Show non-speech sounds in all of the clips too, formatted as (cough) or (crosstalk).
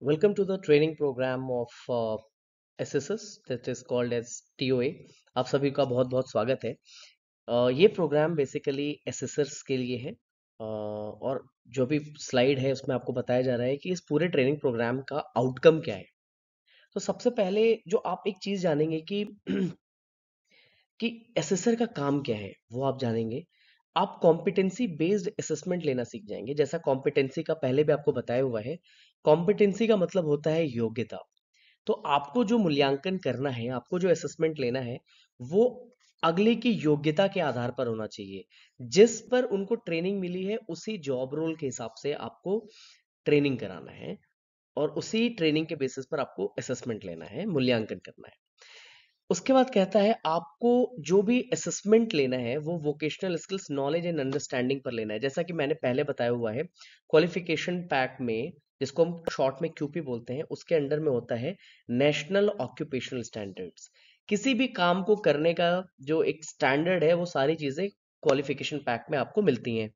Welcome to the training program of uh, SSS that is called as TOA. आप सभी का बहुत बहुत स्वागत है uh, ये प्रोग्राम बेसिकली एसेसर्स के लिए है uh, और जो भी स्लाइड है उसमें आपको बताया जा रहा है कि इस पूरे ट्रेनिंग प्रोग्राम का आउटकम क्या है तो सबसे पहले जो आप एक चीज़ जानेंगे कि (clears throat) कि एसेसर का काम क्या है वो आप जानेंगे आप कॉम्पिटेंसी बेस्ड असेसमेंट लेना सीख जाएंगे जैसा कॉम्पिटेंसी का पहले भी आपको बताया हुआ है कॉम्पिटेंसी का मतलब होता है योग्यता तो आपको जो मूल्यांकन करना है आपको जो असेसमेंट लेना है वो अगले की योग्यता के आधार पर होना चाहिए जिस पर उनको ट्रेनिंग मिली है उसी जॉब रोल के हिसाब से आपको ट्रेनिंग कराना है और उसी ट्रेनिंग के बेसिस पर आपको असेसमेंट लेना है मूल्यांकन करना है उसके बाद कहता है आपको जो भी असेसमेंट लेना है वो vocational skills knowledge and understanding पर लेना है जैसा कि मैंने पहले बताया हुआ है क्वालिफिकेशन पैक में जिसको हम शॉर्ट में क्यूपी बोलते हैं उसके अंडर में होता है नेशनल ऑक्यूपेशनल स्टैंडर्ड्स किसी भी काम को करने का जो एक स्टैंडर्ड है वो सारी चीजें क्वालिफिकेशन पैक में आपको मिलती हैं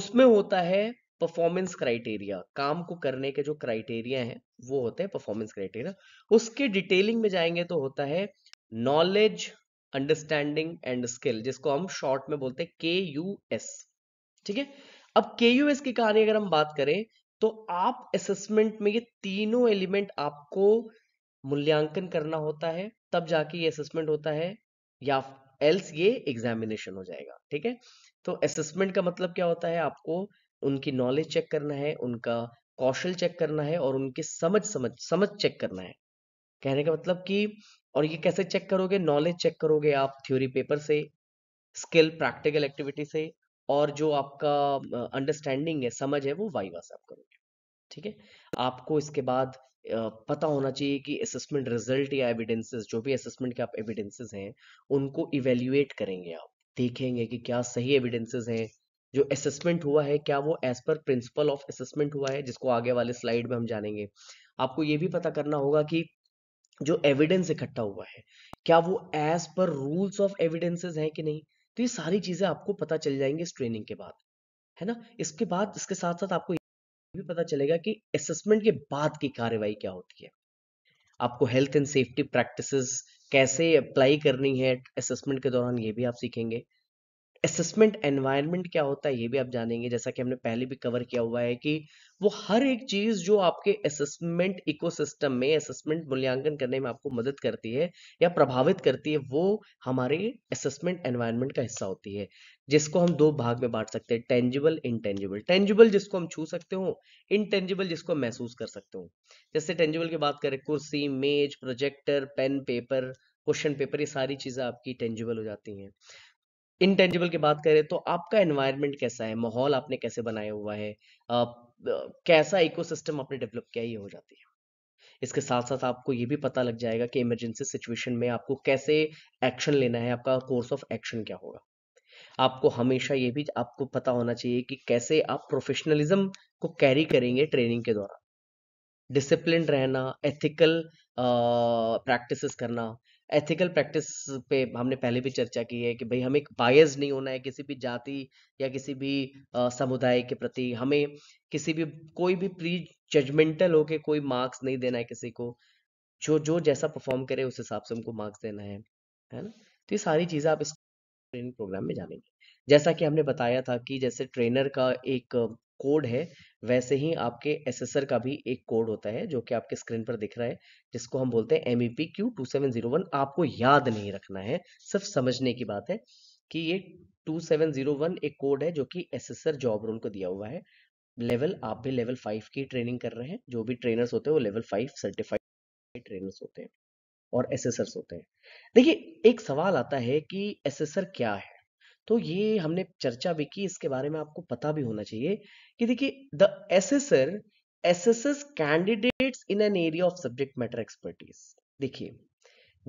उसमें होता है परफॉर्मेंस क्राइटेरिया काम को करने के जो क्राइटेरिया है वो होते हैं परफॉर्मेंस क्राइटेरिया उसके डिटेलिंग में जाएंगे तो होता है नॉलेज अंडरस्टैंडिंग एंड स्किल जिसको हम शॉर्ट में बोलते हैं के यू एस ठीक है अब के यू एस की कहानी अगर हम बात करें तो आप असेसमेंट में ये तीनों एलिमेंट आपको मूल्यांकन करना होता है तब जाके ये असेसमेंट होता है या एल्स ये एग्जामिनेशन हो जाएगा ठीक है तो असेसमेंट का मतलब क्या होता है आपको उनकी नॉलेज चेक करना है उनका कौशल चेक करना है और उनकी समझ समझ समझ चेक करना है कहने का मतलब कि और ये कैसे चेक करोगे नॉलेज चेक करोगे आप थ्योरी पेपर से स्किल प्रैक्टिकल एक्टिविटी से और जो आपका अंडरस्टैंडिंग है समझ है वो वाई से आप करोगे ठीक है आपको इसके बाद पता होना चाहिए कि असेसमेंट रिजल्ट या एविडेंसेस जो भी असेसमेंट के आप एविडेंसेस हैं उनको इवेल्युएट करेंगे आप देखेंगे कि क्या सही एविडेंसेस हैं जो असेसमेंट हुआ है क्या वो as per principle of assessment हुआ है जिसको आगे वाले स्लाइड में हम जानेंगे आपको ये भी पता करना होगा कि जो एविडेंस इकट्ठा हुआ है क्या वो as per rules of evidences है कि नहीं तो ये सारी चीजें आपको पता चल जाएंगी इस ट्रेनिंग के बाद है ना इसके बाद इसके साथ साथ आपको भी पता चलेगा कि असेसमेंट के बाद की कार्रवाई क्या होती है आपको हेल्थ एंड सेफ्टी प्रैक्टिसेस कैसे अप्लाई करनी है असेसमेंट के दौरान ये भी आप सीखेंगे असेसमेंट एनवायरनमेंट क्या होता है ये भी आप जानेंगे जैसा कि हमने पहले भी कवर किया हुआ है कि वो हर एक चीज जो आपके असेसमेंट इकोसिस्टम में असेसमेंट मूल्यांकन करने में आपको मदद करती है या प्रभावित करती है वो हमारे असेसमेंट एनवायरनमेंट का हिस्सा होती है जिसको हम दो भाग में बांट सकते हैं टेंजिबल इनटेंजिबल टेंजिबल जिसको हम छू सकते हो इनटेंजिबल जिसको हम महसूस कर सकते हो जैसे टेंजिबल की बात करें कुर्सी मेज projector pen paper question paper ये सारी चीज़ें आपकी टेंजिबल हो जाती हैं इनटेंजिबल की बात करें तो आपका एनवायरनमेंट कैसा है? माहौल आपने कैसे बनाया हुआ है? आप अ, कैसा इकोसिस्टम आपने डेवलप किया ये हो जाती है। इसके साथ-साथ आपको ये भी पता लग जाएगा कि इमरजेंसी सिचुएशन में आपको कैसे एक्शन लेना है, आपका कोर्स ऑफ एक्शन क्या होगा। आपको हमेशा ये भी आपको पता होना चाहिए कि कैसे आप प्रोफेशनलिज्म को कैरी करेंगे ट्रेनिंग के दौरान। डिसिप्लिन रहना, एथिकल प्रैक्टिसेस करना एथिकल प्रैक्टिस पे हमने पहले भी चर्चा की है कि भाई हमें एक बायस नहीं होना है किसी भी जाति या किसी भी समुदाय के प्रति हमें किसी भी कोई भी प्री जजमेंटल होके कोई मार्क्स नहीं देना है किसी को जो जो जैसा परफॉर्म करे उस हिसाब से हमको मार्क्स देना है है ना तो ये सारी चीज़ें आप इस ट्रेनिंग प्रोग्राम में जानेंगे जैसा कि हमने बताया था कि जैसे ट्रेनर का एक कोड है वैसे ही आपके एसेसर का भी एक कोड होता है जो कि आपके स्क्रीन पर दिख रहा है जिसको हम बोलते हैं M E Q two seven zero one आपको याद नहीं रखना है सिर्फ समझने की बात है कि ये टू सेवन जीरो वन एक कोड है जो कि एसेसर जॉब रोल को दिया हुआ है लेवल आप भी लेवल फाइव की ट्रेनिंग कर रहे हैं जो भी ट्रेनर्स होते हैं वो लेवल फाइव सर्टिफाइड ट्रेनर्स होते हैं और एसेसर्स होते हैं देखिए एक सवाल आता है कि एसेसर क्या है तो ये हमने चर्चा भी की इसके बारे में आपको पता भी होना चाहिए कि देखिए the assessor assesses candidates in an area of subject matter expertise देखिए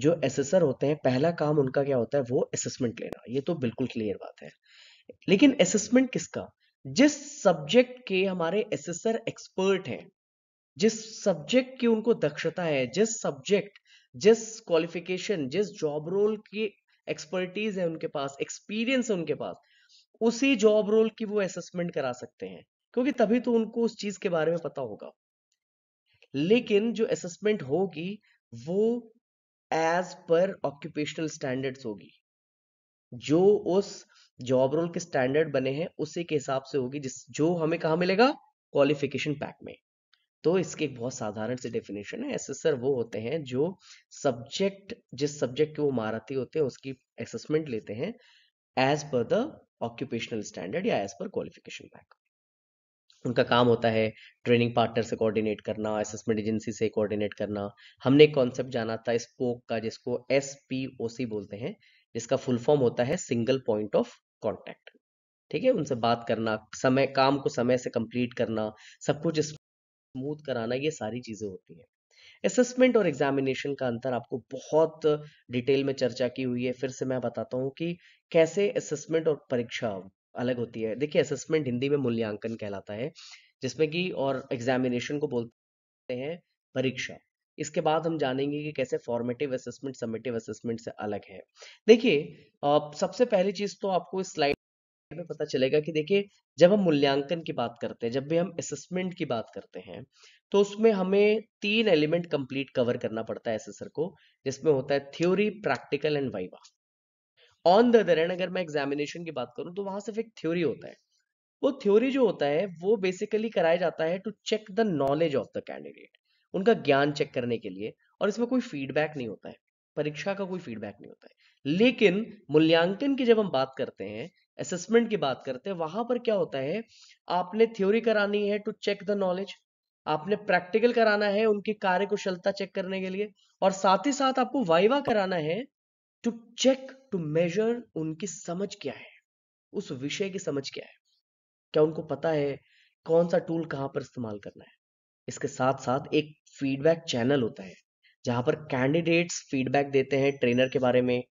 जो एसेसर होते हैं पहला काम उनका क्या होता है वो असेसमेंट लेना ये तो बिल्कुल क्लियर बात है लेकिन असेसमेंट किसका जिस सब्जेक्ट के हमारे एसेसर एक्सपर्ट हैं जिस सब्जेक्ट की उनको दक्षता है जिस सब्जेक्ट जिस क्वालिफिकेशन जिस जॉब रोल के एक्सपर्टीज है उनके पास एक्सपीरियंस है उनके पास उसी जॉब रोल की वो असेसमेंट करा सकते हैं क्योंकि तभी तो उनको उस चीज के बारे में पता होगा लेकिन जो असेसमेंट होगी वो एज पर ऑक्यूपेशनल स्टैंडर्ड्स होगी जो उस जॉब रोल के स्टैंडर्ड बने हैं उसी के हिसाब से होगी जिस जो हमें कहा मिलेगा क्वालिफिकेशन पैक में तो इसके एक बहुत साधारण से डेफिनेशन है एसेसर वो होते हैं जो सब्जेक्ट जिस सब्जेक्ट के वो महारथी होते हैं उसकी असेसमेंट लेते हैं as per the occupational standard or as per qualification pack उनका काम होता है ट्रेनिंग पार्टनर से कोऑर्डिनेट करना असेसमेंट एजेंसी से कोऑर्डिनेट करना हमने एक कॉन्सेप्ट जाना था स्पोक का जिसको एस पी ओ सी बोलते हैं जिसका फुल फॉर्म होता है सिंगल पॉइंट ऑफ कॉन्टैक्ट ठीक है उनसे बात करना समय काम को समय से कंप्लीट करना सब कुछ स्मूथ कराना ये सारी चीज़ें होती हैं असेसमेंट और एग्जामिनेशन का अंतर आपको बहुत डिटेल में चर्चा की हुई है फिर से मैं बताता हूँ कि कैसे असेसमेंट और परीक्षा अलग होती है देखिए असेसमेंट हिंदी में मूल्यांकन कहलाता है जिसमें कि और एग्जामिनेशन को बोलते हैं परीक्षा इसके बाद हम जानेंगे कि कैसे फॉर्मेटिव असेसमेंट समेटिव असेसमेंट से अलग है देखिए सबसे पहली चीज़ तो आपको इस स्लाइड हमें पता चलेगा कि देखिए जब हम मूल्यांकन की बात करते हैं जब भी हम असेसमेंट की बात करते हैं तो उसमें हमें तीन एलिमेंट कंप्लीट कवर करना पड़ता है एसेसर को जिसमें होता है theory practical and viva on the other end अगर मैं एग्जामिनेशन की बात करूं तो वहां सिर्फ एक थ्योरी होता है वो थ्योरी जो होता है वो बेसिकली कराया जाता है to check the knowledge of the candidate उनका ज्ञान चेक करने के लिए और इसमें कोई फीडबैक नहीं होता है परीक्षा का कोई फीडबैक नहीं होता है लेकिन मूल्यांकन की जब हम बात करते हैं असेसमेंट की बात करते हैं वहां पर क्या होता है आपने थ्योरी करानी है टू चेक द नॉलेज आपने प्रैक्टिकल कराना है उनकी कार्यकुशलता चेक करने के लिए और साथ ही साथ आपको वाइवा कराना है टू चेक टू मेजर उनकी समझ क्या है उस विषय की समझ क्या है क्या उनको पता है कौन सा टूल कहाँ पर इस्तेमाल करना है इसके साथ साथ एक फीडबैक चैनल होता है जहां पर कैंडिडेट्स फीडबैक देते हैं ट्रेनर के बारे में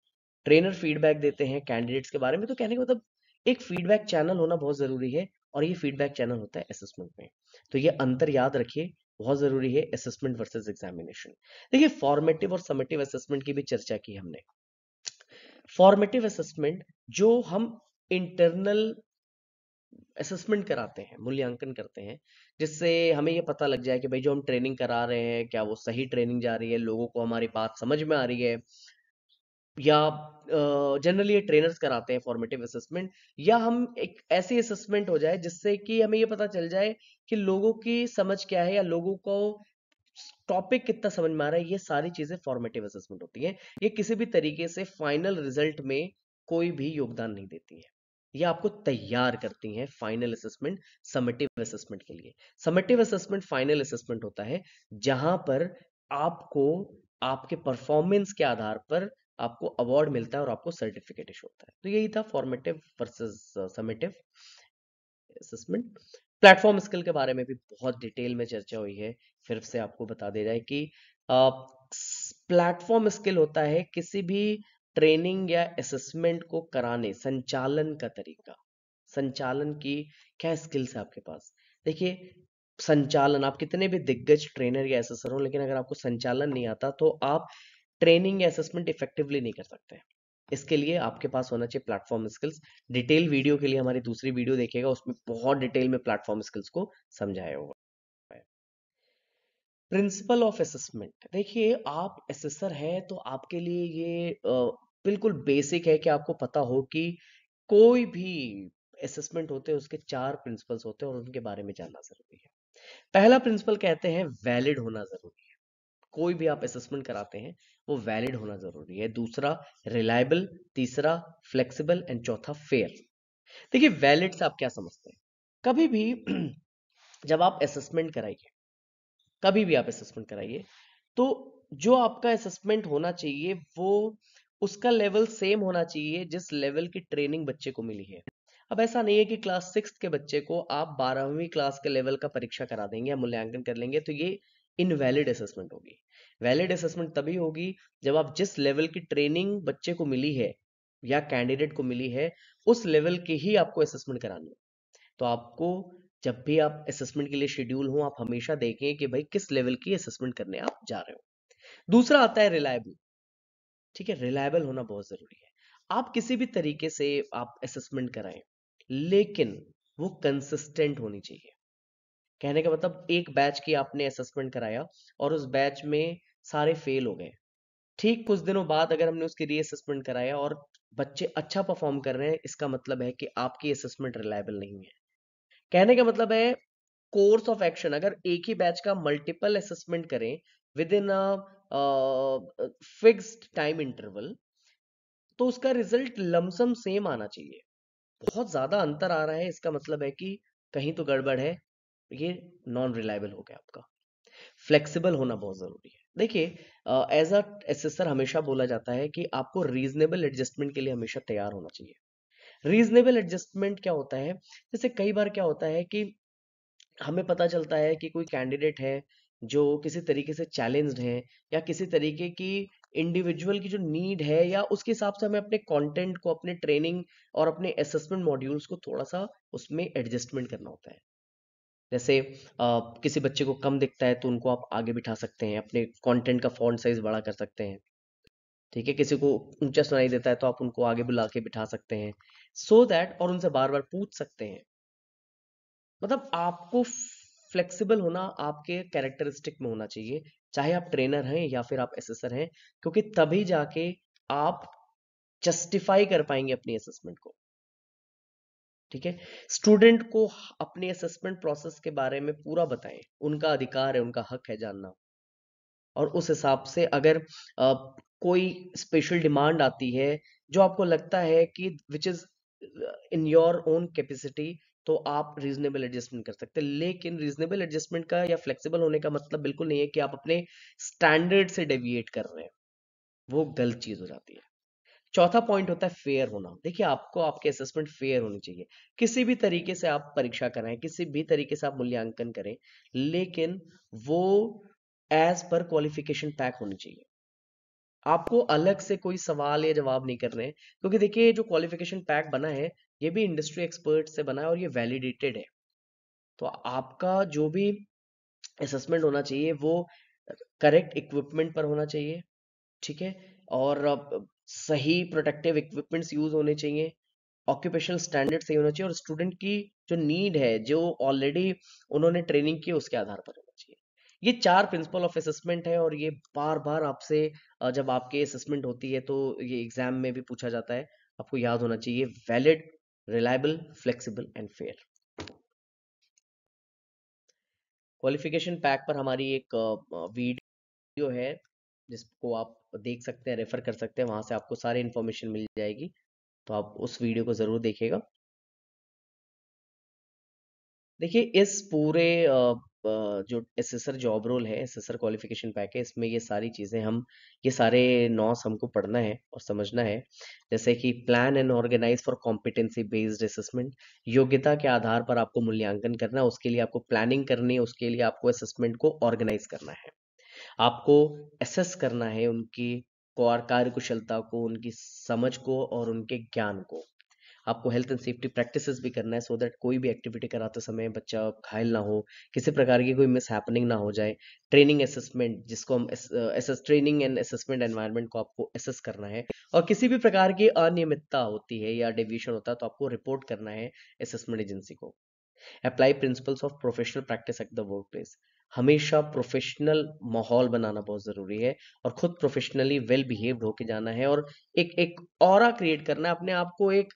ट्रेनर फीडबैक देते हैं कैंडिडेट्स के बारे में तो कहने का मतलब एक फीडबैक चैनल होना बहुत ज़रूरी है और ये फीडबैक चैनल होता है असेसमेंट में तो ये अंतर याद रखिए बहुत ज़रूरी है असेसमेंट वर्सेज एग्जामिनेशन देखिए फॉर्मेटिव और समेटिव असेसमेंट की भी चर्चा की हमने फॉर्मेटिव असेसमेंट जो हम इंटरनल असेसमेंट कराते हैं मूल्यांकन करते हैं जिससे हमें ये पता लग जाए कि भाई जो हम ट्रेनिंग करा रहे हैं क्या वो सही ट्रेनिंग जा रही है लोगों को हमारी बात समझ में आ रही है या जनरली ये ट्रेनर्स कराते हैं फॉर्मेटिव असेसमेंट या हम एक ऐसी असेसमेंट हो जाए जिससे कि हमें ये पता चल जाए कि लोगों की समझ क्या है या लोगों को टॉपिक कितना समझ में आ रहा है ये सारी चीजें फॉर्मेटिव असेसमेंट होती हैं ये किसी भी तरीके से फाइनल रिजल्ट में कोई भी योगदान नहीं देती है ये आपको तैयार करती हैं फाइनल असेसमेंट समेटिव असेसमेंट के लिए समेटिव असेसमेंट फाइनल असेसमेंट होता है जहां पर आपको आपके परफॉर्मेंस के आधार पर आपको अवार्ड मिलता है और आपको सर्टिफिकेट इशू होता है तो यही था formative versus summative assessment platform skill के बारे में भी बहुत डिटेल में चर्चा हुई है फिर से आपको बता दे जाए कि प्लेटफॉर्म uh, स्किल होता है किसी भी ट्रेनिंग या असेसमेंट को कराने संचालन का तरीका संचालन की क्या स्किल्स है आपके पास देखिए संचालन आप कितने भी दिग्गज ट्रेनर या एसेसर हो लेकिन अगर आपको संचालन नहीं आता तो आप ट्रेनिंग या असेसमेंट इफेक्टिवली नहीं कर सकते इसके लिए आपके पास होना चाहिए प्लेटफॉर्म स्किल्स डिटेल वीडियो के लिए हमारी दूसरी वीडियो देखिएगा उसमें बहुत डिटेल में प्लेटफॉर्म स्किल्स को समझाया होगा प्रिंसिपल ऑफ असेसमेंट देखिए आप एसेसर हैं तो आपके लिए ये बिल्कुल बेसिक है कि आपको पता हो कि कोई भी असेसमेंट होते हैं उसके चार प्रिंसिपल्स होते हैं और उनके बारे में जानना जरूरी है पहला प्रिंसिपल कहते हैं वैलिड होना जरूरी कोई भी आप असेसमेंट कराते हैं वो वैलिड होना जरूरी है दूसरा रिलायबल तीसरा फ्लेक्सिबल एंड चौथा फेयर देखिए वैलिड से आप क्या समझते हैं कभी भी (clears throat) जब आप असेसमेंट कराइए कभी भी आप असेसमेंट कराइए तो जो आपका असेसमेंट होना चाहिए वो उसका लेवल सेम होना चाहिए जिस लेवल की ट्रेनिंग बच्चे को मिली है अब ऐसा नहीं है कि क्लास सिक्स के बच्चे को आप बारहवीं क्लास के लेवल का परीक्षा करा देंगे या मूल्यांकन कर लेंगे तो ये इनवैलिड असेसमेंट होगी वैलिड असेसमेंट तभी होगी जब आप जिस लेवल की ट्रेनिंग बच्चे को मिली है या कैंडिडेट को मिली है उस लेवल की ही आपको असेसमेंट करानी है तो आपको जब भी आप असेसमेंट के लिए शेड्यूल हो आप हमेशा देखें कि भाई किस लेवल की असेसमेंट करने आप जा रहे हो दूसरा आता है रिलायबल ठीक है रिलायबल होना बहुत जरूरी है आप किसी भी तरीके से आप असेसमेंट कराएं लेकिन वो कंसिस्टेंट होनी चाहिए कहने का मतलब एक बैच की आपने असेसमेंट कराया और उस बैच में सारे फेल हो गए ठीक कुछ दिनों बाद अगर हमने उसकी रीअसेसमेंट कराया और बच्चे अच्छा परफॉर्म कर रहे हैं इसका मतलब है कि आपकी असेसमेंट रिलायबल नहीं है कहने का मतलब है कोर्स ऑफ एक्शन अगर एक ही बैच का मल्टीपल असेसमेंट करें within a fixed time interval तो उसका रिजल्ट लमसम सेम आना चाहिए बहुत ज्यादा अंतर आ रहा है इसका मतलब है कि कहीं तो गड़बड़ है ये नॉन रिलायबल हो गया आपका फ्लेक्सिबल होना बहुत जरूरी है देखिए एज अ एसेसर हमेशा बोला जाता है कि आपको रीजनेबल एडजस्टमेंट के लिए हमेशा तैयार होना चाहिए रीजनेबल एडजस्टमेंट क्या होता है जैसे कई बार क्या होता है कि हमें पता चलता है कि कोई कैंडिडेट है जो किसी तरीके से चैलेंज्ड है या किसी तरीके की इंडिविजुअल की जो नीड है या उसके हिसाब से हमें अपने कंटेंट को अपने ट्रेनिंग और अपने असेसमेंट मॉड्यूल्स को थोड़ा सा उसमें एडजस्टमेंट करना होता है जैसे आ, किसी बच्चे को कम दिखता है तो उनको आप आगे बिठा सकते हैं अपने कंटेंट का फॉन्ट साइज बड़ा कर सकते हैं ठीक है किसी को ऊंचा सुनाई देता है तो आप उनको आगे बुला के बिठा सकते हैं सो so दैट और उनसे बार बार पूछ सकते हैं मतलब आपको फ्लेक्सिबल होना आपके कैरेक्टरिस्टिक में होना चाहिए चाहे आप ट्रेनर हैं या फिर आप एसेसर हैं क्योंकि तभी जाके आप जस्टिफाई कर पाएंगे अपनी असेसमेंट को ठीक है स्टूडेंट को अपने असेसमेंट प्रोसेस के बारे में पूरा बताएं उनका अधिकार है उनका हक है जानना और उस हिसाब से अगर आ, कोई स्पेशल डिमांड आती है जो आपको लगता है कि which is in your own capacity तो आप रीजनेबल एडजस्टमेंट कर सकते हैं लेकिन रीजनेबल एडजस्टमेंट का या फ्लेक्सिबल होने का मतलब बिल्कुल नहीं है कि आप अपने स्टैंडर्ड से डेविएट कर रहे हैं वो गलत चीज हो जाती है चौथा पॉइंट होता है फेयर होना देखिए आपको आपके असेसमेंट फेयर होनी चाहिए किसी भी तरीके से आप परीक्षा कराएं किसी भी तरीके से आप मूल्यांकन करें लेकिन वो एज पर क्वालिफिकेशन पैक होनी चाहिए आपको अलग से कोई सवाल या जवाब नहीं करने हैं क्योंकि देखिए जो क्वालिफिकेशन पैक बना है ये भी इंडस्ट्री एक्सपर्ट से बना है और ये वैलिडेटेड है तो आपका जो भी असेसमेंट होना चाहिए वो करेक्ट इक्विपमेंट पर होना चाहिए ठीक है और सही प्रोटेक्टिव इक्विपमेंट्स यूज होने चाहिए ऑक्यूपेशनल स्टैंडर्ड सही होना चाहिए और स्टूडेंट की जो नीड है जो ऑलरेडी उन्होंने ट्रेनिंग की उसके आधार पर होना चाहिए ये चार प्रिंसिपल ऑफ असेसमेंट है और ये बार बार आपसे जब आपके असेसमेंट होती है तो ये एग्जाम में भी पूछा जाता है आपको याद होना चाहिए valid reliable flexible and fair qualification pack पर हमारी एक वीडियो है जिसको आप देख सकते हैं रेफ़र कर सकते हैं वहां से आपको सारी इन्फॉर्मेशन मिल जाएगी तो आप उस वीडियो को ज़रूर देखेगा देखिए इस पूरे जो एसेसर जॉब रोल है एसेसर क्वालिफिकेशन पैकेज इसमें ये सारी चीज़ें हम ये सारे नॉस हमको पढ़ना है और समझना है जैसे कि plan and organise for competency based assessment योग्यता के आधार पर आपको मूल्यांकन करना है उसके लिए आपको प्लानिंग करनी है उसके लिए आपको असेसमेंट को ऑर्गेनाइज करना है आपको एसेस करना है उनकी कार्य कुशलता को उनकी समझ को और उनके ज्ञान को आपको हेल्थ एंड सेफ्टी प्रैक्टिसेस भी करना है सो so दैट कोई भी एक्टिविटी कराते समय बच्चा घायल ना हो किसी प्रकार की कोई मिस हैपनिंग ना हो जाए ट्रेनिंग असेसमेंट जिसको हम assess training and assessment environment को आपको एसेस करना है और किसी भी प्रकार की अनियमितता होती है या डेविएशन होता है तो आपको रिपोर्ट करना है असेसमेंट एजेंसी को apply principles of professional practice at the workplace हमेशा प्रोफेशनल माहौल बनाना बहुत ज़रूरी है और खुद प्रोफेशनली वेल बिहेव्ड होके जाना है और एक एक और क्रिएट करना है अपने आप को एक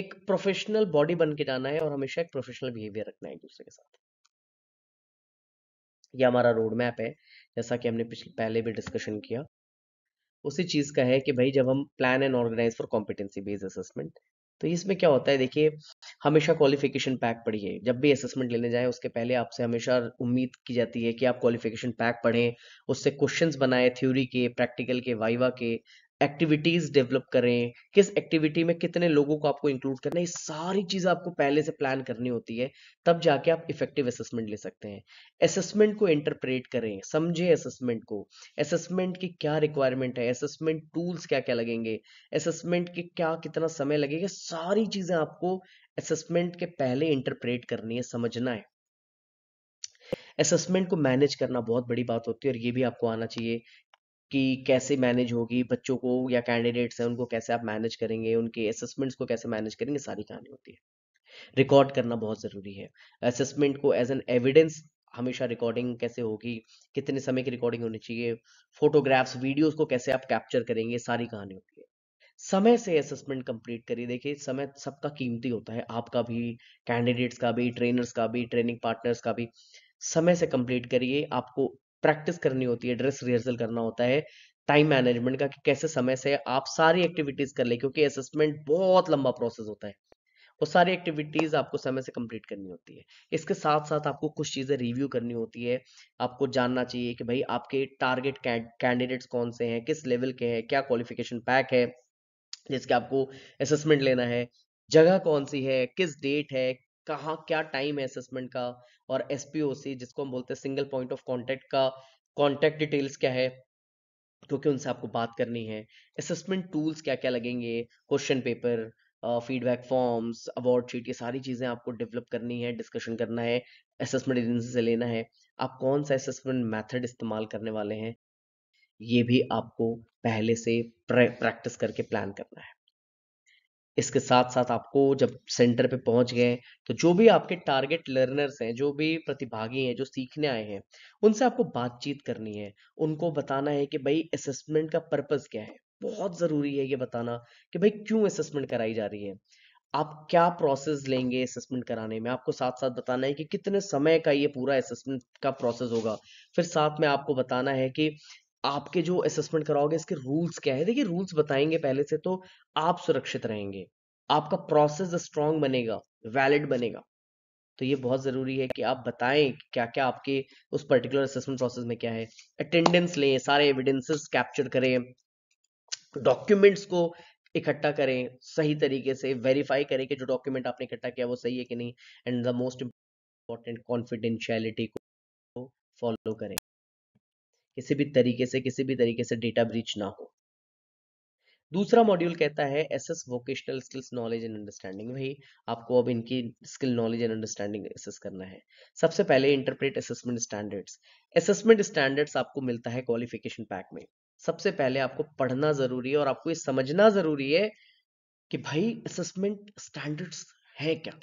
एक प्रोफेशनल बॉडी बन के जाना है और हमेशा एक प्रोफेशनल बिहेवियर रखना है एक दूसरे के साथ यह हमारा रोड मैप है जैसा कि हमने पिछले पहले भी डिस्कशन किया उसी चीज़ का है कि भाई जब हम plan and organise for competency based assessment तो इसमें क्या होता है देखिए हमेशा क्वालिफिकेशन पैक पढ़िए जब भी असेसमेंट लेने जाए उसके पहले आपसे हमेशा उम्मीद की जाती है कि आप क्वालिफिकेशन पैक पढ़ें उससे क्वेश्चंस बनाए थ्योरी के प्रैक्टिकल के वाइवा के एक्टिविटीज डेवलप करें किस एक्टिविटी में कितने लोगों को आपको इंक्लूड करना है ये सारी चीज़ें आपको पहले से प्लान करनी होती है तब जाके आप इफेक्टिव असेसमेंट ले सकते हैं असेसमेंट को इंटरप्रेट करें समझें असेसमेंट को असेसमेंट की क्या रिक्वायरमेंट है असेसमेंट टूल्स क्या क्या लगेंगे असेसमेंट के क्या कितना समय लगेगा सारी चीज़ें आपको असेसमेंट के पहले इंटरप्रेट करनी है समझना है असेसमेंट को मैनेज करना बहुत बड़ी बात होती है और ये भी आपको आना चाहिए कि कैसे मैनेज होगी बच्चों को या कैंडिडेट्स हैं उनको कैसे आप मैनेज करेंगे उनके असेसमेंट्स को कैसे मैनेज करेंगे सारी कहानी होती है रिकॉर्ड करना बहुत ज़रूरी है असेसमेंट को एज एन एविडेंस हमेशा रिकॉर्डिंग कैसे होगी कितने समय की रिकॉर्डिंग होनी चाहिए फोटोग्राफ्स वीडियोस को कैसे आप कैप्चर करेंगे सारी कहानी होती है समय से असेसमेंट कंप्लीट करिए देखिए समय सबका कीमती होता है आपका भी कैंडिडेट्स का भी ट्रेनर्स का भी ट्रेनिंग पार्टनर्स का भी समय से कंप्लीट करिए आपको प्रैक्टिस करनी होती है ड्रेस रिहर्सल करना होता है टाइम मैनेजमेंट का कि कैसे समय से आप सारी एक्टिविटीज कर ले क्योंकि असेसमेंट बहुत लंबा प्रोसेस होता है वो सारी एक्टिविटीज आपको समय से कंप्लीट करनी होती है इसके साथ साथ आपको कुछ चीजें रिव्यू करनी होती है आपको जानना चाहिए कि भाई आपके टारगेट कैंडिडेट्स कौन से हैं किस लेवल के हैं क्या क्वालिफिकेशन पैक है जिसके आपको असेसमेंट लेना है जगह कौन सी है किस डेट है कहाँ क्या टाइम है असेसमेंट का और एस जिसको हम बोलते हैं सिंगल पॉइंट ऑफ कॉन्टैक्ट का कॉन्टैक्ट डिटेल्स क्या है क्योंकि तो उनसे आपको बात करनी है असेसमेंट टूल्स क्या क्या लगेंगे question paper feedback forms award sheet ये सारी चीज़ें आपको डेवलप करनी है डिस्कशन करना है असेसमेंट एजेंसी से लेना है आप कौन सा असेसमेंट मेथड इस्तेमाल करने वाले हैं ये भी आपको पहले से प्रैक्टिस करके प्लान करना है इसके साथ साथ आपको जब सेंटर पे पहुंच गए तो जो भी आपके टारगेट लर्नर्स हैं जो भी प्रतिभागी हैं जो सीखने आए हैं उनसे आपको बातचीत करनी है उनको बताना है कि भाई असेसमेंट का पर्पज क्या है बहुत ज़रूरी है ये बताना कि भाई क्यों असेसमेंट कराई जा रही है आप क्या प्रोसेस लेंगे असेसमेंट कराने में आपको साथ साथ बताना है कि कितने समय का ये पूरा असेसमेंट का प्रोसेस होगा फिर साथ में आपको बताना है कि आपके जो असेसमेंट कराओगे इसके रूल्स क्या है देखिए रूल्स बताएंगे पहले से तो आप सुरक्षित रहेंगे आपका प्रोसेस स्ट्रांग बनेगा वैलिड बनेगा तो ये बहुत ज़रूरी है कि आप बताएं क्या क्या आपके उस पर्टिकुलर असेसमेंट प्रोसेस में क्या है अटेंडेंस लें सारे एविडेंसेस कैप्चर करें डॉक्यूमेंट्स को इकट्ठा करें सही तरीके से वेरीफाई करें कि जो डॉक्यूमेंट आपने इकट्ठा किया वो सही है कि नहीं and the most important confidentiality को फॉलो करें किसी भी तरीके से किसी भी तरीके से डेटा ब्रीच ना हो दूसरा मॉड्यूल कहता है assess vocational skills knowledge and understanding भाई आपको अब इनकी skill knowledge and understanding assess करना है सबसे पहले interpret assessment standards assessment standards आपको मिलता है क्वालिफिकेशन पैक में सबसे पहले आपको पढ़ना जरूरी है और आपको ये समझना जरूरी है कि भाई असेसमेंट स्टैंडर्ड्स है क्या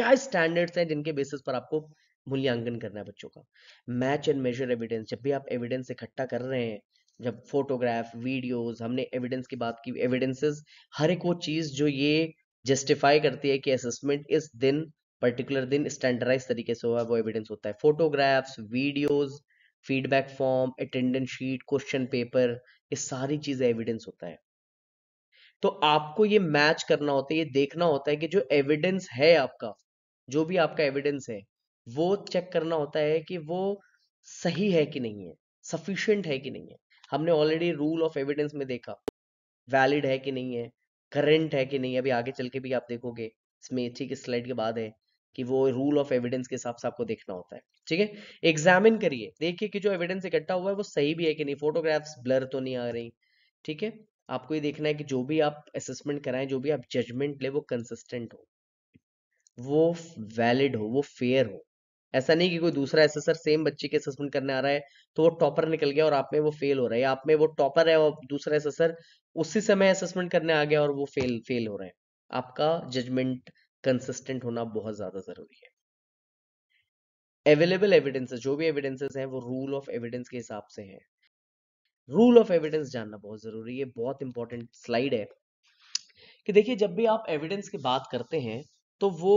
क्या स्टैंडर्ड्स हैं जिनके बेसिस पर आपको मूल्यांकन करना है बच्चों का मैच एंड मेजर एविडेंस जब भी आप एविडेंस इकट्ठा कर रहे हैं जब फोटोग्राफ वीडियोस हमने एविडेंस की बात की एविडेंसेस हर एक वो चीज़ जो ये जस्टिफाई करती है कि असेसमेंट इस दिन पर्टिकुलर दिन स्टैंडर्डाइज तरीके से हुआ वो एविडेंस होता है photographs videos feedback form attendance sheet question paper ये सारी चीज़ें एविडेंस होता है तो आपको ये मैच करना होता है ये देखना होता है कि जो एविडेंस है आपका जो भी आपका एविडेंस है वो चेक करना होता है कि वो सही है कि नहीं है, सफिशियंट है कि नहीं है। हमने ऑलरेडी रूल ऑफ एविडेंस में देखा, वैलिड है कि नहीं है, करंट है कि नहीं है। अभी आगे चल के भी आप देखोगे, इसमें ठीक इस स्लाइड के बाद है कि वो रूल ऑफ एविडेंस के हिसाब से आपको देखना होता है, ठीक है? एग्जामिन करिए, देखिए कि जो एविडेंस इकट्ठा हुआ है वो सही भी है कि नहीं, फोटोग्राफ्स ब्लर तो नहीं आ रही, ठीक है? आपको ये देखना है कि जो भी आप असेसमेंट कराएं, जो भी आप जजमेंट ले वो कंसिस्टेंट हो, वो वैलिड हो, वो फेयर हो। ऐसा नहीं कि कोई दूसरा ऐसा सेम बच्चे के असेसमेंट करने आ रहा है तो वो टॉपर निकल गया और आप में वो फेल हो रहा है आप में वो टॉपर है और दूसरा ऐसा उसी समय असेसमेंट करने आ गया और वो फेल फेल हो रहे हैं आपका जजमेंट कंसिस्टेंट होना बहुत ज्यादा जरूरी है अवेलेबल एविडेंसेस जो भी एविडेंसेस हैं वो रूल ऑफ एविडेंस के हिसाब से हैं रूल ऑफ एविडेंस जानना बहुत जरूरी है बहुत इंपॉर्टेंट स्लाइड है कि देखिए जब भी आप एविडेंस की बात करते हैं तो वो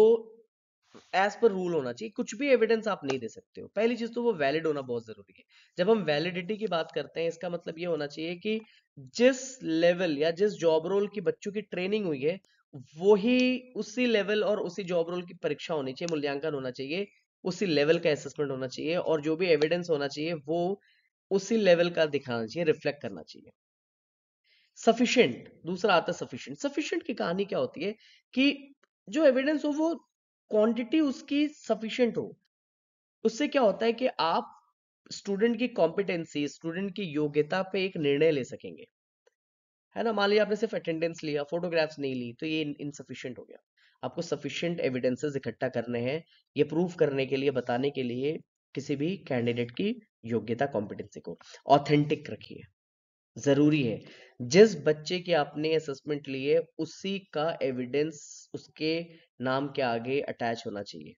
एज पर रूल होना चाहिए कुछ भी एविडेंस आप नहीं दे सकते हो पहली चीज तो वो वैलिड होना बहुत जरूरी है जब हम वैलिडिटी की बात करते हैं इसका मतलब ये होना चाहिए कि जिस लेवल या जिस जॉब रोल की बच्चों की ट्रेनिंग हुई है वही उसी लेवल और उसी जॉब रोल की परीक्षा होनी चाहिए मूल्यांकन होना चाहिए उसी लेवल का असेसमेंट होना चाहिए और जो भी एविडेंस होना चाहिए वो उसी लेवल का दिखाना चाहिए रिफ्लेक्ट करना चाहिए सफिशियंट दूसरा आता है सफिशियंट सफिशियंट की कहानी क्या होती है कि जो एविडेंस हो वो क्वांटिटी उसकी सफिशियंट हो उससे क्या होता है कि आप स्टूडेंट की कॉम्पिटेंसी स्टूडेंट की योग्यता पे एक निर्णय ले सकेंगे है ना मान लिया आपने सिर्फ अटेंडेंस लिया फोटोग्राफ्स नहीं ली तो ये इनसफिशियंट हो गया आपको सफिशियंट एविडेंसेस इकट्ठा करने हैं ये प्रूव करने के लिए बताने के लिए किसी भी कैंडिडेट की योग्यता कॉम्पिटेंसी को ऑथेंटिक रखिए जरूरी है जिस बच्चे के आपने असेसमेंट लिए उसी का एविडेंस उसके नाम के आगे अटैच होना चाहिए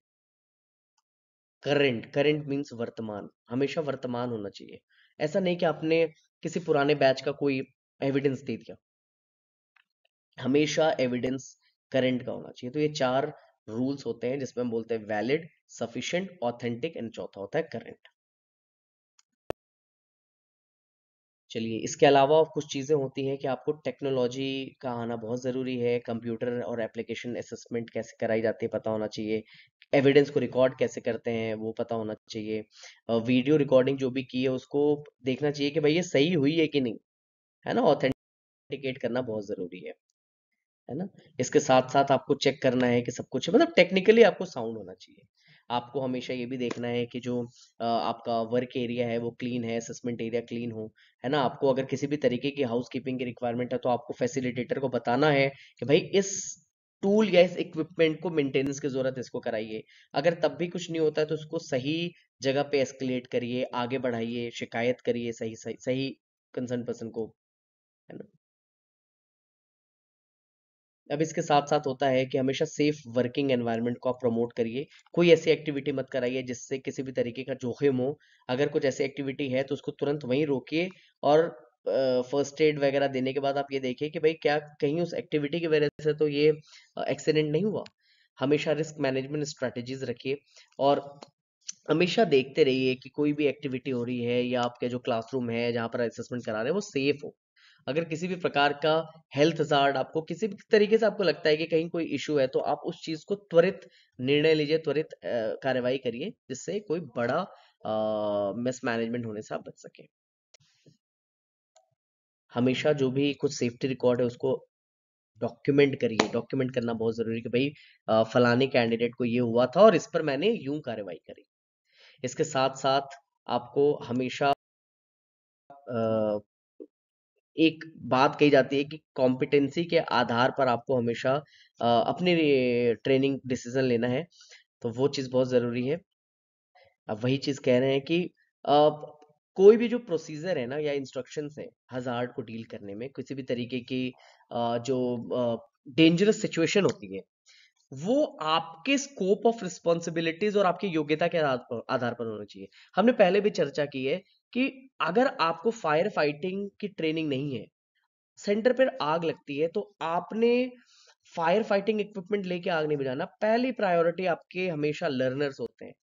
करंट करंट मींस वर्तमान हमेशा वर्तमान होना चाहिए ऐसा नहीं कि आपने किसी पुराने बैच का कोई एविडेंस दे दिया हमेशा एविडेंस करंट का होना चाहिए तो ये चार रूल्स होते हैं जिसमें हम बोलते हैं वैलिड सफिशिएंट ऑथेंटिक एंड चौथा होता है करंट चलिए इसके अलावा कुछ चीज़ें होती हैं कि आपको टेक्नोलॉजी का आना बहुत ज़रूरी है कंप्यूटर और एप्लीकेशन असेसमेंट कैसे कराई जाती है पता होना चाहिए एविडेंस को रिकॉर्ड कैसे करते हैं वो पता होना चाहिए वीडियो रिकॉर्डिंग जो भी की है उसको देखना चाहिए कि भाई ये सही हुई है कि नहीं है ना ऑथेंटिकेट करना बहुत ज़रूरी है है ना इसके साथ साथ आपको चेक करना है कि सब कुछ मतलब टेक्निकली आपको साउंड होना चाहिए आपको हमेशा ये भी देखना है कि जो आपका वर्क एरिया है वो क्लीन है असेसमेंट एरिया क्लीन हो है ना आपको अगर किसी भी तरीके की हाउस कीपिंग की रिक्वायरमेंट है तो आपको फैसिलिटेटर को बताना है कि भाई इस टूल या इस इक्विपमेंट को मेंटेनेंस की जरूरत इसको कराइए अगर तब भी कुछ नहीं होता है तो उसको सही जगह पे एस्केलेट करिए आगे बढ़ाइए शिकायत करिए सही सही सही कंसर्न पर्सन को है ना अब इसके साथ साथ होता है कि हमेशा सेफ वर्किंग एनवायरनमेंट को आप प्रमोट करिए कोई ऐसी एक्टिविटी मत कराइए जिससे किसी भी तरीके का जोखिम हो अगर कुछ ऐसी एक्टिविटी है तो उसको तुरंत वहीं रोकिए और फर्स्ट एड वगैरह देने के बाद आप ये देखिए कि भाई क्या कहीं उस एक्टिविटी की वजह से तो ये एक्सीडेंट नहीं हुआ हमेशा रिस्क मैनेजमेंट स्ट्रेटेजीज रखिए और हमेशा देखते रहिए कि कोई भी एक्टिविटी हो रही है या आपके जो क्लासरूम है जहाँ पर असेसमेंट करा रहे हैं वो सेफ हो अगर किसी भी प्रकार का हेल्थ हजार्ड आपको किसी भी तरीके से आपको लगता है कि कहीं कोई इशू है तो आप उस चीज को त्वरित निर्णय लीजिए त्वरित कार्यवाही करिए जिससे कोई बड़ा मिसमैनेजमेंट होने से आप बच सके हमेशा जो भी कुछ सेफ्टी रिकॉर्ड है उसको डॉक्यूमेंट करिए डॉक्यूमेंट करना बहुत जरूरी है भाई फलाने कैंडिडेट को ये हुआ था और इस पर मैंने यूं कार्यवाही करी इसके साथ साथ आपको हमेशा एक बात कही जाती है कि कॉम्पिटेंसी के आधार पर आपको हमेशा अपनी अपने ट्रेनिंग डिसीजन लेना है तो वो चीज़ बहुत ज़रूरी है। अब वही चीज़ कह रहे हैं कि अ, कोई भी जो प्रोसीजर है ना या इंस्ट्रक्शन है हज़ार्ड को डील करने में किसी भी तरीके की जो डेंजरस सिचुएशन होती है वो आपके स्कोप ऑफ रिस्पॉन्सिबिलिटीज और आपकी योग्यता के आधार पर होना चाहिए हमने पहले भी चर्चा की है कि अगर आपको फायर फाइटिंग की ट्रेनिंग नहीं है सेंटर पर आग लगती है तो आपने फायर फाइटिंग इक्विपमेंट लेके आग नहीं बुझाना पहली प्रायोरिटी आपके हमेशा लर्नर्स होते हैं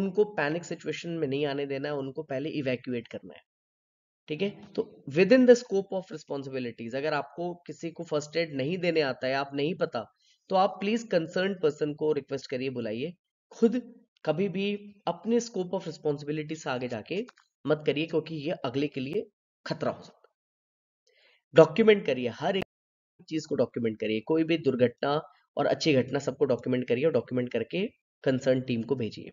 उनको पैनिक सिचुएशन में नहीं आने देना है उनको पहले इवैक्यूएट करना है ठीक है तो within the scope of responsibilities अगर आपको किसी को फर्स्ट एड नहीं देने आता है आप नहीं पता तो आप प्लीज कंसर्न पर्सन को रिक्वेस्ट करिए बुलाइए खुद कभी भी अपने स्कोप ऑफ रिस्पॉन्सिबिलिटी से आगे जाके मत करिए क्योंकि ये अगले के लिए खतरा हो सकता है डॉक्यूमेंट करिए हर एक चीज को डॉक्यूमेंट करिए कोई भी दुर्घटना और अच्छी घटना सबको डॉक्यूमेंट करिए और डॉक्यूमेंट करके कंसर्न टीम को भेजिए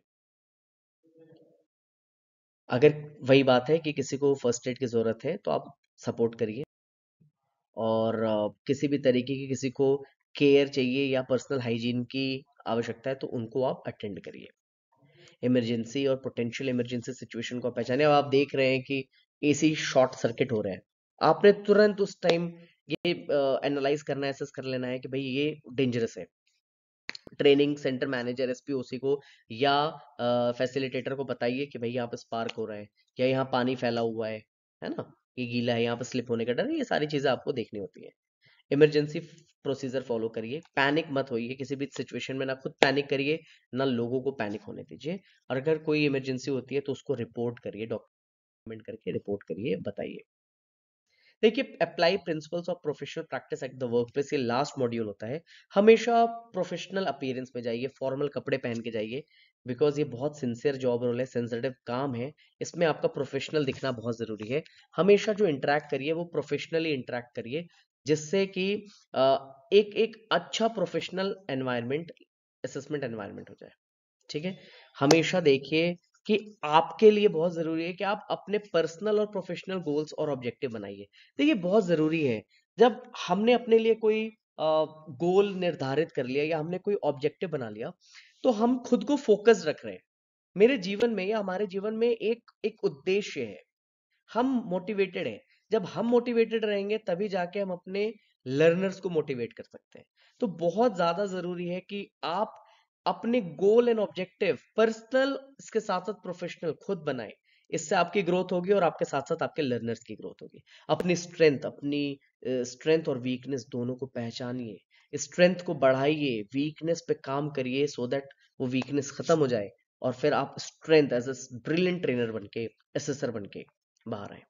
अगर वही बात है कि किसी को फर्स्ट एड की जरूरत है तो आप सपोर्ट करिए और किसी भी तरीके की किसी को केयर चाहिए या पर्सनल हाइजीन की आवश्यकता है तो उनको आप अटेंड करिए इमरजेंसी और पोटेंशियल इमरजेंसी सिचुएशन को पहचाने अब आप देख रहे हैं कि एसी शॉर्ट सर्किट हो रहा है आपने तुरंत उस टाइम ये एनालाइज करना है कर लेना है कि भाई ये डेंजरस है ट्रेनिंग सेंटर मैनेजर एसपीओसी को या फैसिलिटेटर को बताइए कि भाई यहाँ पे स्पार्क हो रहा है या यहाँ पानी फैला हुआ है है ना ये गीला है यहाँ पर स्लिप होने का डर है ये सारी चीज़ें आपको देखनी होती है इमरजेंसी प्रोसीजर फॉलो करिए पैनिक मत होइए किसी भी सिचुएशन में ना खुद पैनिक करिए ना लोगों को पैनिक होने दीजिए और अगर कोई इमरजेंसी होती है तो उसको रिपोर्ट करिए डॉक्यूमेंट करके रिपोर्ट करिए बताइए देखिए apply principles of professional practice at the workplace ये लास्ट मॉड्यूल होता है हमेशा प्रोफेशनल अपीयरेंस में जाइए फॉर्मल कपड़े पहन के जाइए बिकॉज़ ये बहुत सिंसियर जॉब रोल है, सेंसिटिव काम है, इसमें आपका प्रोफ़ेशनल दिखना बहुत ज़रूरी है। हमेशा जो इंटरेक्ट करिए वो प्रोफ़ेशनली इंटरैक्ट करिए, जिससे कि एक एक अच्छा प्रोफ़ेशनल एनवायरनमेंट असेसमेंट एनवायरनमेंट हो जाए। ठीक है? हमेशा देखिए कि आपके लिए बहुत ज़रूरी है कि आप अपने पर्सनल और प्रोफ़ेशनल गोल्स और ऑब्जेक्टिव बनाइए। तो ये बहुत ज़रूरी है, जब हमने अपने लिए कोई गोल निर्धारित कर लिया या हमने कोई ऑब्जेक्टिव बना लिया, तो हम खुद को फोकस रख रहे हैं मेरे जीवन में या हमारे जीवन में एक एक उद्देश्य है हम मोटिवेटेड हैं जब हम मोटिवेटेड रहेंगे तभी जाके हम अपने लर्नर्स को मोटिवेट कर सकते हैं तो बहुत ज्यादा जरूरी है कि आप अपने गोल एंड ऑब्जेक्टिव पर्सनल इसके साथ साथ प्रोफेशनल खुद बनाए इससे आपकी ग्रोथ होगी और आपके साथ साथ आपके लर्नर्स की ग्रोथ होगी अपनी स्ट्रेंथ अपनी स्ट्रेंथ और वीकनेस दोनों को पहचानिए स्ट्रेंथ को बढ़ाइए वीकनेस पे काम करिए सो दैट वो वीकनेस खत्म हो जाए और फिर आप strength as a brilliant trainer बन के एसेसर बन के बाहर आए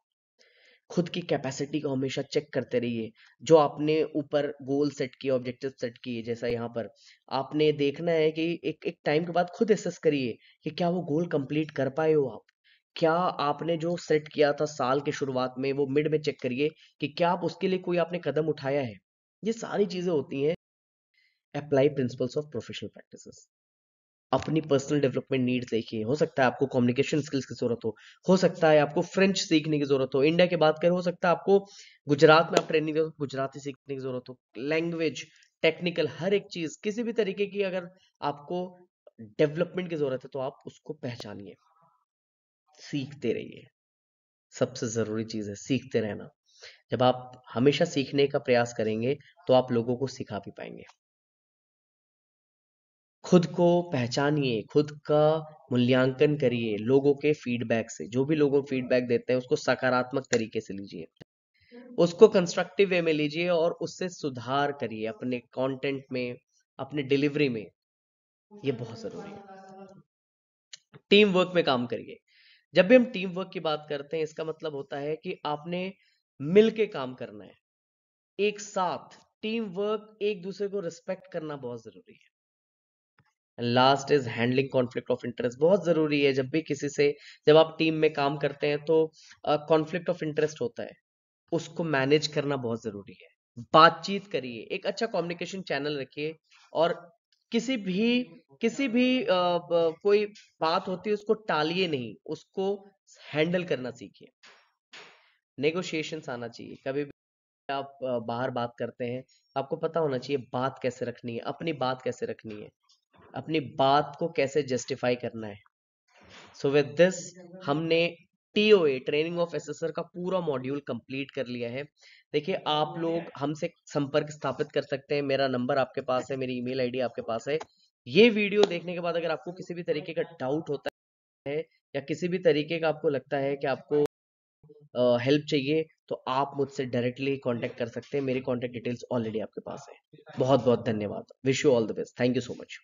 खुद की कैपेसिटी को हमेशा चेक करते रहिए जो आपने ऊपर गोल सेट किए ऑब्जेक्टिव सेट किए जैसा यहाँ पर आपने देखना है कि एक एक टाइम के बाद खुद एसेस करिए कि क्या वो गोल कंप्लीट कर पाए हो आप क्या आपने जो सेट किया था साल के शुरुआत में वो मिड में चेक करिए कि क्या आप उसके लिए कोई आपने कदम उठाया है ये सारी चीज़ें होती हैं apply principles of professional practice अपनी पर्सनल डेवलपमेंट नीड्स देखिए हो सकता है आपको कम्युनिकेशन स्किल्स की जरूरत हो हो सकता है आपको फ्रेंच सीखने की जरूरत हो इंडिया की बात करें हो सकता है आपको गुजरात में आप ट्रेनिंग गुजराती सीखने की जरूरत हो लैंग्वेज टेक्निकल हर एक चीज किसी भी तरीके की अगर आपको डेवलपमेंट की जरूरत है तो आप उसको पहचानिए सीखते रहिए सबसे जरूरी चीज है सीखते रहना जब आप हमेशा सीखने का प्रयास करेंगे तो आप लोगों को सिखा भी पाएंगे खुद को पहचानिए खुद का मूल्यांकन करिए लोगों के फीडबैक से जो भी लोगों फीडबैक देते हैं उसको सकारात्मक तरीके से लीजिए उसको कंस्ट्रक्टिव वे में लीजिए और उससे सुधार करिए अपने कंटेंट में अपने डिलीवरी में ये बहुत जरूरी है टीम वर्क में काम करिए जब भी हम टीम वर्क की बात करते हैं इसका मतलब होता है कि आपने मिलके काम करना है एक साथ टीम वर्क एक दूसरे को रिस्पेक्ट करना बहुत जरूरी है last is handling conflict of interest बहुत जरूरी है जब भी किसी से जब आप टीम में काम करते हैं तो कॉन्फ्लिक्ट ऑफ इंटरेस्ट होता है उसको मैनेज करना बहुत जरूरी है बातचीत करिए एक अच्छा कम्युनिकेशन चैनल रखिए और किसी भी किसी भी आ, कोई बात होती है उसको टालिए नहीं उसको हैंडल करना सीखिए नेगोशिएशंस आना चाहिए कभी भी आप बाहर बात करते हैं आपको पता होना चाहिए बात कैसे रखनी है अपनी बात कैसे रखनी है अपनी बात को कैसे जस्टिफाई करना है सो विद दिस हमने टीओए ट्रेनिंग ऑफ एसेसर का पूरा मॉड्यूल कंप्लीट कर लिया है देखिए आप लोग हमसे संपर्क स्थापित कर सकते हैं मेरा नंबर आपके पास है मेरी ईमेल आईडी आपके पास है ये वीडियो देखने के बाद अगर आपको किसी भी तरीके का डाउट होता है या किसी भी तरीके का आपको लगता है कि आपको हेल्प चाहिए तो आप मुझसे डायरेक्टली कांटेक्ट कर सकते हैं मेरी कांटेक्ट डिटेल्स ऑलरेडी आपके पास है बहुत बहुत धन्यवाद wish you all the best thank you so much